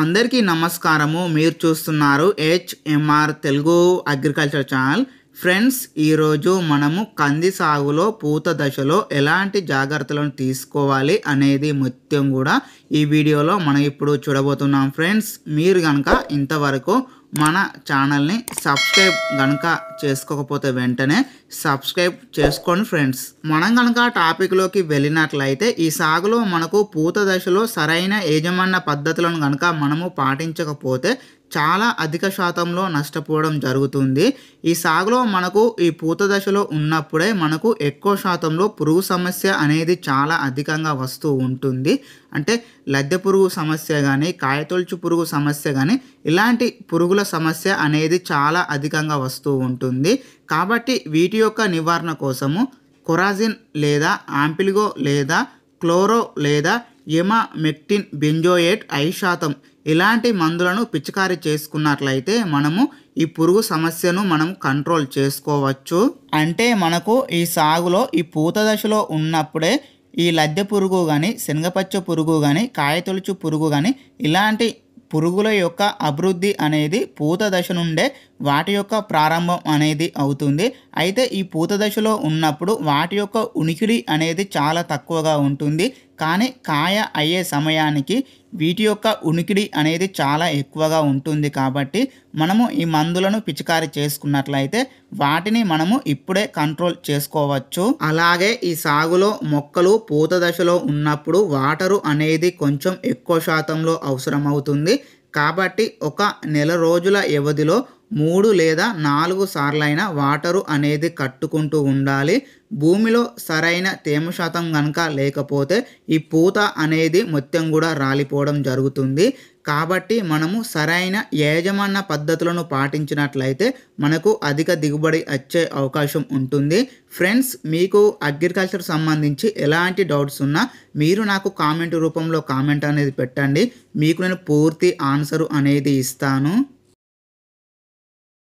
అందరికీ నమస్కారము మీరు చూస్తున్నారు H M R Telugu agriculture channel friends ఈరోజు మనము కంది సాగులో పూత దశలో ఎలాంటి జాగ్రత్తలను తీసుకోవాలి అనేది ముత్యం కూడా ఈ వీడియోలో మనం ఇప్పుడు చూడబోతున్నాం ఫ్రెండ్స్ మీరు కనుక ఇంతవరకు మన ఛానల్ని సబ్స్క్రైబ్ కనుక చేసుకోకపోతే వెంటనే సబ్స్క్రైబ్ చేసుకోండి ఫ్రెండ్స్ మనం కనుక టాపిక్లోకి వెళ్ళినట్లయితే ఈ సాగులో మనకు పూత దశలో సరైన యజమాన్య పద్ధతులను కనుక మనము పాటించకపోతే చాలా అధిక శాతంలో నష్టపోవడం జరుగుతుంది ఈ సాగులో మనకు ఈ పూత దశలో ఉన్నప్పుడే మనకు ఎక్కువ శాతంలో పురుగు సమస్య అనేది చాలా అధికంగా వస్తూ ఉంటుంది అంటే లద్దె పురుగు సమస్య కానీ కాయతొలుచు పురుగు సమస్య కానీ ఇలాంటి పురుగుల సమస్య అనేది చాలా అధికంగా వస్తూ ఉంటుంది కాబట్టి వీటి యొక్క నివారణ కోసము కొరాజిన్ లేదా ఆంపిల్గో లేదా క్లోరో లేదా ఎమా మెక్టిన్ బెంజోయేట్ ఐశాతం ఇలాంటి మందులను పిచికారి చేసుకున్నట్లయితే మనము ఈ పురుగు సమస్యను మనం కంట్రోల్ చేసుకోవచ్చు అంటే మనకు ఈ సాగులో ఈ పూత దశలో ఉన్నప్పుడే ఈ లద్దె పురుగు కానీ శనగపచ్చ పురుగు కానీ కాయతొలుచు పురుగు కానీ ఇలాంటి పురుగుల యొక్క అభివృద్ధి అనేది పూత దశ నుండే వాటి యొక్క ప్రారంభం అనేది అవుతుంది అయితే ఈ పూత దశలో ఉన్నప్పుడు వాటి యొక్క ఉనికిడి అనేది చాలా తక్కువగా ఉంటుంది కానీ కాయ అయ్యే సమయానికి వీటి యొక్క ఉనికిడి అనేది చాలా ఎక్కువగా ఉంటుంది కాబట్టి మనము ఈ మందులను పిచికారి చేసుకున్నట్లయితే వాటిని మనము ఇప్పుడే కంట్రోల్ చేసుకోవచ్చు అలాగే ఈ సాగులో మొక్కలు పూత దశలో ఉన్నప్పుడు వాటరు అనేది కొంచెం ఎక్కువ శాతంలో అవసరమవుతుంది కాబట్టి ఒక నెల రోజుల వ్యవధిలో మూడు లేదా నాలుగు సార్లైన వాటరు అనేది కట్టుకుంటూ ఉండాలి భూమిలో సరైన తేమ శాతం కనుక లేకపోతే ఈ పూత అనేది మొత్తం కూడా రాలిపోవడం జరుగుతుంది కాబట్టి మనము సరైన యాజమాన్య పద్ధతులను పాటించినట్లయితే మనకు అధిక దిగుబడి వచ్చే అవకాశం ఉంటుంది ఫ్రెండ్స్ మీకు అగ్రికల్చర్ సంబంధించి ఎలాంటి డౌట్స్ ఉన్నా మీరు నాకు కామెంట్ రూపంలో కామెంట్ అనేది పెట్టండి మీకు నేను పూర్తి ఆన్సర్ అనేది ఇస్తాను